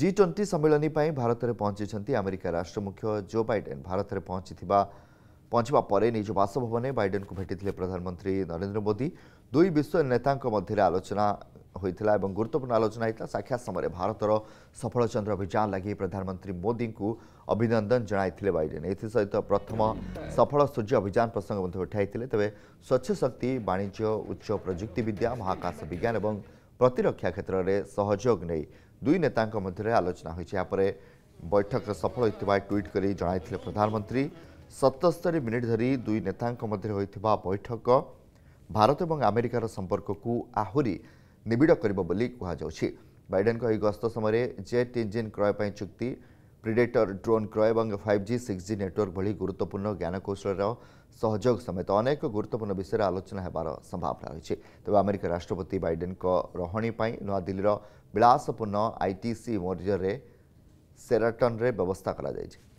जि twenty सम्मिलीप्रै भारतले पहुँचि आमेरीका राष्ट्रमुख्य जो बैडेन भारत पहुँच निज बासभवन बइडेनको भेटिले प्रधानमंत्री नरेन्द्र मोदी दुई विश्व नेता मध्य आलोचना गुरुत्वपूर्ण आलोचना समय भारत र सफल चन्द्र अभिजान लागि अभिनंदन मोदीको अभिनन्दन जनडेन सहित प्रथम सफल सूर्य अभिजान प्रसङ्ग उठाइँदै तपाईँ स्वच्छ शक्ति वाणिज्य उच्च विद्या महाकाश विज्ञान ए ପ୍ରତିରକ୍ଷା କ୍ଷେତ୍ରରେ ସହଯୋଗ ନେଇ ଦୁଇ ନେତାଙ୍କ ମଧ୍ୟରେ ଆଲୋଚନା ହୋଇଛି ଏହାପରେ ବୈଠକ ସଫଳ ହୋଇଥିବା ଟ୍ୱିଟ୍ କରି ଜଣାଇଥିଲେ ପ୍ରଧାନମନ୍ତ୍ରୀ ସତସ୍ତରୀ ମିନିଟ୍ ଧରି ଦୁଇ ନେତାଙ୍କ ମଧ୍ୟରେ ହୋଇଥିବା ବୈଠକ ଭାରତ ଏବଂ ଆମେରିକାର ସମ୍ପର୍କକୁ ଆହୁରି ନିବିଡ଼ କରିବ ବୋଲି କୁହାଯାଉଛି ବାଇଡେନ୍ଙ୍କ ଏହି ଗସ୍ତ ସମୟରେ ଜେଟ୍ ଇଞ୍ଜିନ୍ କ୍ରୟ ପାଇଁ ଚୁକ୍ତି ପ୍ରିଡେଟର ଡ୍ରୋନ୍ କ୍ରୟ ଏବଂ five G six G network ଭଳି ଗୁରୁତ୍ୱପୂର୍ଣ୍ଣ ଜ୍ଞାନକୌଶଳର ସହଯୋଗ ସମେତ ଅନେକ ଗୁରୁତ୍ୱପୂର୍ଣ୍ଣ ବିଷୟରେ ଆଲୋଚନା ହେବାର ସମ୍ଭାବନା ରହିଛି ତେବେ ଆମେରିକା ରାଷ୍ଟ୍ରପତି ବାଇଡେନ୍ଙ୍କ ରହଣି ପାଇଁ ନୂଆଦିଲ୍ଲୀର ବିଳାସପୂର୍ଣ୍ଣ ଆଇଟିସି ମୌର୍ଯ୍ୟରେ ସେରାଟନ୍ରେ ବ୍ୟବସ୍ଥା କରାଯାଇଛି